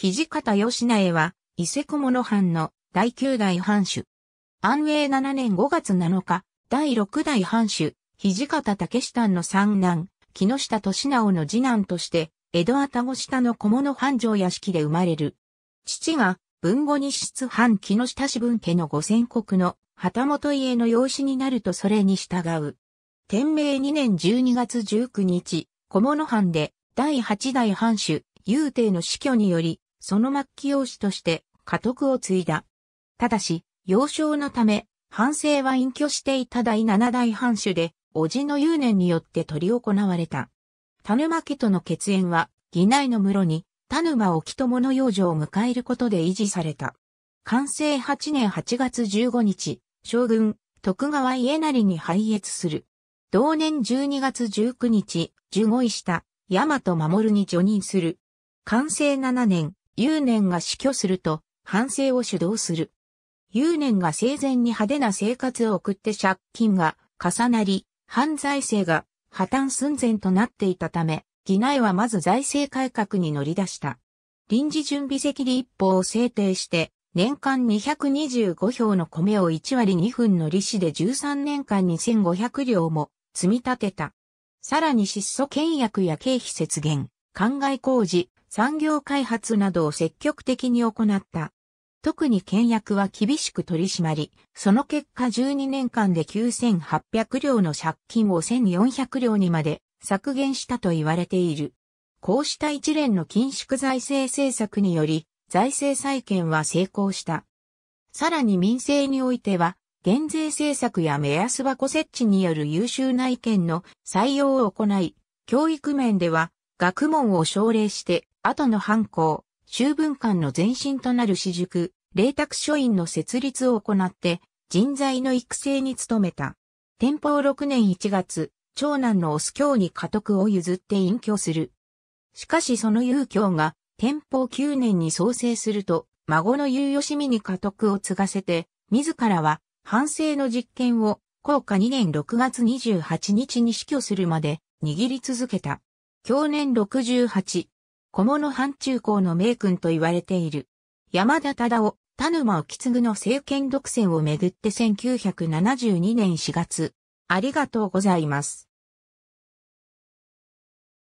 土方義苗は、伊勢小物藩の第九代藩主。安永7年5月7日、第六代藩主、土方武士丹の三男、木下俊直の次男として、江戸愛宕下の小物藩城屋敷で生まれる。父が、文後に出藩木下志文家の五千国の旗本家の養子になるとそれに従う。天明2年12月19日、小物藩で第八代藩主、幽帝の死去により、その末期養子として家督を継いだ。ただし、幼少のため、藩政は隠居していた第七代藩主で、叔父の幽年によって取り行われた。田沼家との血縁は、義内の室に、田沼沖友の養女を迎えることで維持された。完政8年8月15日、将軍、徳川家成に拝謁する。同年12月19日、15位した、大和守に除任する。完政7年、有年が死去すると、反省を主導する。有年が生前に派手な生活を送って借金が重なり、反財政が破綻寸前となっていたため、議内はまず財政改革に乗り出した。臨時準備席立法を制定して、年間225票の米を1割2分の利子で13年間2500両も積み立てた。さらに質素倹約や経費節減、灌漑工事、産業開発などを積極的に行った。特に倹約は厳しく取り締まり、その結果12年間で9800両の借金を1400両にまで削減したと言われている。こうした一連の緊縮財政政策により、財政再建は成功した。さらに民政においては、減税政策や目安箱設置による優秀な意見の採用を行い、教育面では学問を奨励して後の藩校、修文館の前身となる私塾、霊卓書院の設立を行って人材の育成に努めた。天保6年1月、長男のオス教に家督を譲って隠居する。しかしその遊教が天保9年に創生すると、孫の有義見に家督を継がせて、自らは反省の実験を、高下2年6月28日に死去するまで握り続けた。去年68、小物藩中高の名君と言われている。山田忠夫、田沼沖継の政権独占をめぐって1972年4月。ありがとうございます。